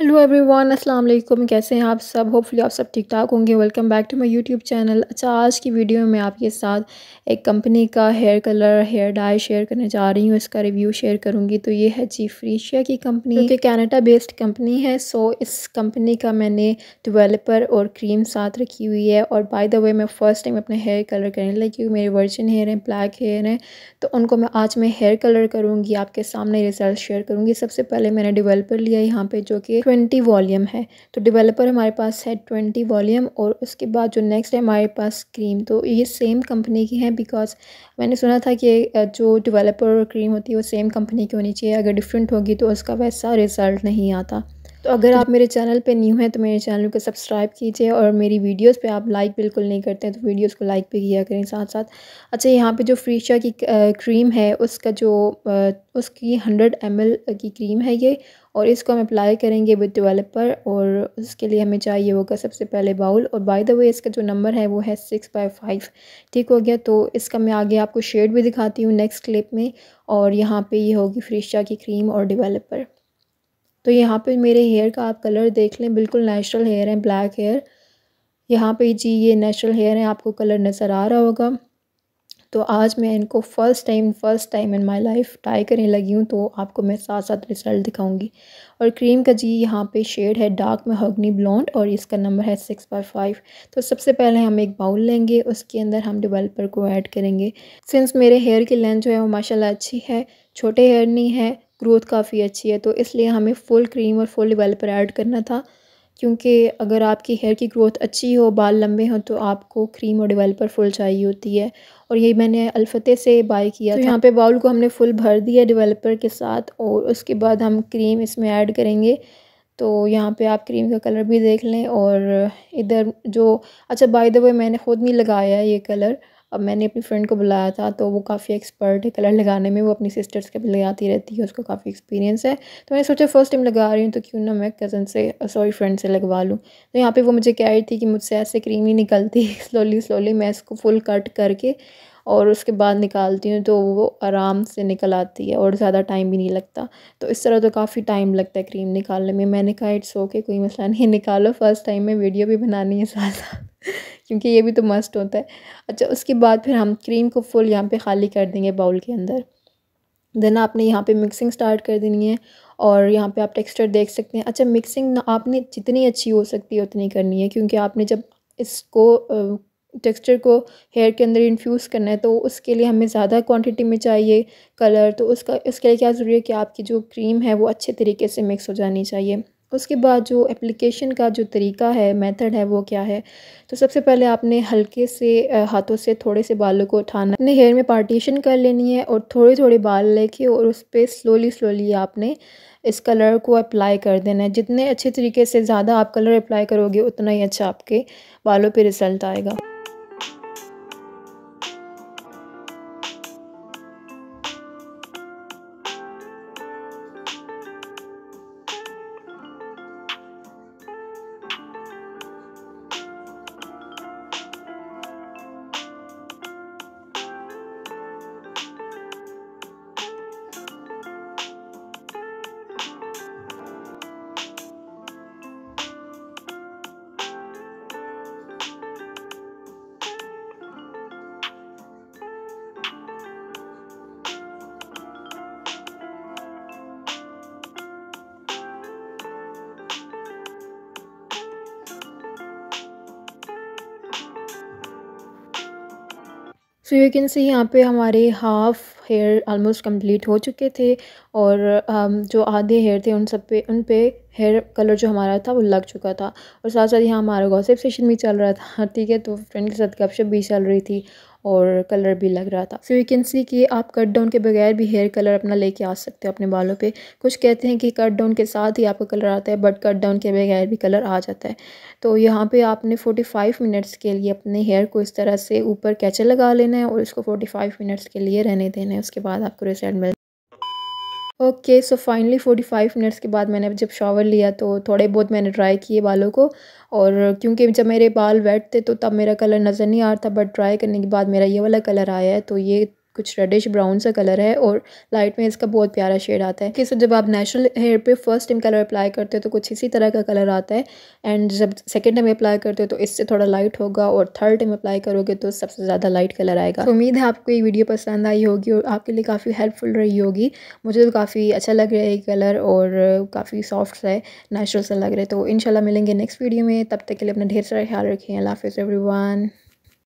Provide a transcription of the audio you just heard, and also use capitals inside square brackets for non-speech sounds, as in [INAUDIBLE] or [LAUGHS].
hello everyone अस्सलाम वालेकुम कैसे हैं आप सब होपफुली आप सब ठीक ठाक होंगे welcome back to my YouTube channel अच्छा आज की वीडियो में मैं आपके साथ एक कंपनी का hair colour hair dye share करने जा रही हूँ इसका रिव्यू शेयर करूँगी तो ये है जी फ्रीशिया की कंपनी जो कैनेडा बेस्ड कंपनी है सो इस कंपनी का मैंने डिवेलपर और क्रीम साथ रखी हुई है और बाई द वे मैं फ़र्स्ट टाइम अपने हेयर कलर करने लगी क्योंकि मेरे वर्जन हेयर हैं ब्लैक हेयर हैं तो उनको मैं आज मैं हेयर कलर करूँगी आपके सामने रिज़ल्ट शेयर करूँगी सबसे पहले मैंने डिवेलपर लिया यहाँ पर जो कि ट्वेंटी वॉल्यूम है तो डेवलपर हमारे पास है ट्वेंटी वॉल्यूम और उसके बाद जो नेक्स्ट है हमारे पास क्रीम तो ये सेम कंपनी की है बिकॉज मैंने सुना था कि जो डेवलपर और क्रीम होती है वो सेम कंपनी की होनी चाहिए अगर डिफरेंट होगी तो उसका वैसा रिज़ल्ट नहीं आता तो अगर आप मेरे चैनल पे न्यू हैं तो मेरे चैनल को सब्सक्राइब कीजिए और मेरी वीडियोस पे आप लाइक बिल्कुल नहीं करते हैं तो वीडियोस को लाइक भी किया करें साथ साथ अच्छा यहाँ पे जो फ्रीशा की क्रीम है उसका जो उसकी हंड्रेड एम की क्रीम है ये और इसको हम अप्लाई करेंगे विद डिवेलपर और उसके लिए हमें चाहिए होगा सबसे पहले बाउल और बाय द वे इसका जो नंबर है वो है सिक्स बाय फाइव ठीक हो गया तो इसका मैं आगे आपको शेड भी दिखाती हूँ नेक्स्ट क्लिप में और यहाँ पे ये होगी फ्रिशा की क्रीम और डिवेलपर तो यहाँ पे मेरे हेयर का आप कलर देख लें बिल्कुल नेचुरल हेयर है ब्लैक हेयर यहाँ पर जी ये नेचुरल हेयर है आपको कलर नज़र आ रहा होगा तो आज मैं इनको first time first time in my life try करने लगी हूँ तो आपको मैं साथ साथ रिज़ल्ट दिखाऊंगी और क्रीम का जी यहाँ पे शेड है डार्क में हगनी ब्लॉन्ड और इसका नंबर है सिक्स बाई फाइव तो सबसे पहले हम एक बाउल लेंगे उसके अंदर हम डिवेल्पर को ऐड करेंगे सिंस मेरे हेयर की लेंथ जो है वो माशाला अच्छी है छोटे हेयर नहीं है ग्रोथ काफ़ी अच्छी है तो इसलिए हमें फुल क्रीम और फुल डिवेल्पर ऐड करना था क्योंकि अगर आपकी हेयर की ग्रोथ अच्छी हो बाल लंबे हों तो आपको क्रीम और डिवेलपर फुल चाहिए होती है और यही मैंने अलफते से बाय किया तो यहाँ पे बाउल को हमने फुल भर दिया डिवेलपर के साथ और उसके बाद हम क्रीम इसमें ऐड करेंगे तो यहाँ पे आप क्रीम का कलर भी देख लें और इधर जो अच्छा बाय द वे मैंने ख़ुद नहीं लगाया है ये कलर अब मैंने अपनी फ्रेंड को बुलाया था तो वो काफ़ी एक्सपर्ट है कलर लगाने में वो अपनी सिस्टर्स के भी लगाती रहती है उसको काफ़ी एक्सपीरियंस है तो मैंने सोचा फर्स्ट टाइम लगा रही हूँ तो क्यों ना मैं कज़न से सॉरी फ्रेंड से लगवा लूँ तो यहाँ पे वो मुझे कह रही थी कि मुझसे ऐसे क्रीम ही निकलती स्लोली स्लोली [LAUGHS] मैं इसको फुल कट करके और उसके बाद निकालती हूँ तो वो आराम से निकल आती है और ज़्यादा टाइम भी नहीं लगता तो इस तरह तो काफ़ी टाइम लगता है क्रीम निकालने में मैंने कहा इट्स ओके कोई मसला नहीं [LAUGHS] निकालो फर्स्ट टाइम में वीडियो भी बनानी है ज़्यादा क्योंकि ये भी तो मस्ट होता है अच्छा उसके बाद फिर हम क्रीम को फुल यहाँ पे खाली कर देंगे बाउल के अंदर देन आपने यहाँ पे मिक्सिंग स्टार्ट कर देनी है और यहाँ पे आप टेक्सचर देख सकते हैं अच्छा मिक्सिंग ना आपने जितनी अच्छी हो सकती है उतनी करनी है क्योंकि आपने जब इसको टेक्सचर को हेयर के अंदर इन्फ्यूज़ करना है तो उसके लिए हमें ज़्यादा क्वांटिटी में चाहिए कलर तो उसका इसके लिए क्या ज़रूरी है कि आपकी जो क्रीम है वो अच्छे तरीके से मिक्स हो जानी चाहिए उसके बाद जो एप्लीकेशन का जो तरीका है मेथड है वो क्या है तो सबसे पहले आपने हल्के से हाथों से थोड़े से बालों को उठाना अपने हेयर में पार्टीशन कर लेनी है और थोड़े थोड़े बाल लेके और उस पर स्लोली स्लोली आपने इस कलर को अप्लाई कर देना है जितने अच्छे तरीके से ज़्यादा आप कलर अप्लाई करोगे उतना ही अच्छा आपके बालों पर रिज़ल्ट आएगा सो यू कैन सी यहाँ पे हमारे हाफ हेयर ऑलमोस्ट कंप्लीट हो चुके थे और um, जो आधे हेयर थे उन सब पे उन पे हेयर कलर जो हमारा था वो लग चुका था और साथ साथ यहाँ हमारा गॉसिप सेशन भी चल रहा था हाँ, ठीक है तो फ्रेंड के साथ गपशप भी चल रही थी और कलर भी लग रहा था सो यू कैन सी कि आप कट डाउन के बगैर भी हेयर कलर अपना लेके आ सकते हो अपने बालों पे कुछ कहते हैं कि कट डाउन के साथ ही आपका कलर आता है बट कट डाउन के बगैर भी कलर आ जाता है तो यहाँ पे आपने 45 मिनट्स के लिए अपने हेयर को इस तरह से ऊपर कैचर लगा लेना है और इसको 45 मिनट्स के लिए रहने देना है उसके बाद आपको रिजल्ट मिल okay so finally forty five minutes के बाद मैंने जब शॉवर लिया तो थोड़े बहुत मैंने ड्राई किए बालों को और क्योंकि जब मेरे बाल वेट थे तो तब मेरा कलर नज़र नहीं आ रहा था बट ड्राई करने के बाद मेरा ये वाला कलर आया है तो ये कुछ रेडिश ब्राउन सा कलर है और लाइट में इसका बहुत प्यारा शेड आता है कि सर जब आप नेचुरल हेयर पे फर्स्ट टाइम कलर अप्लाई करते हो तो कुछ इसी तरह का कलर आता है एंड जब सेकेंड टाइम अप्लाई करते हो तो इससे थोड़ा लाइट होगा और थर्ड टाइम अप्लाई करोगे तो सबसे ज़्यादा लाइट कलर आएगा तो उम्मीद है आपको ये वीडियो पसंद आई होगी और आपके लिए काफ़ी हेल्पफुल रही होगी मुझे तो काफ़ी अच्छा लग रहा है ये कलर और काफ़ी सॉफ्ट है नेचुरल सा लग रहा है तो इन मिलेंगे नेक्स्ट वीडियो में तब तक के लिए अपना ढेर सारा ख्याल रखें अल्लाह हाफिज़ एवरी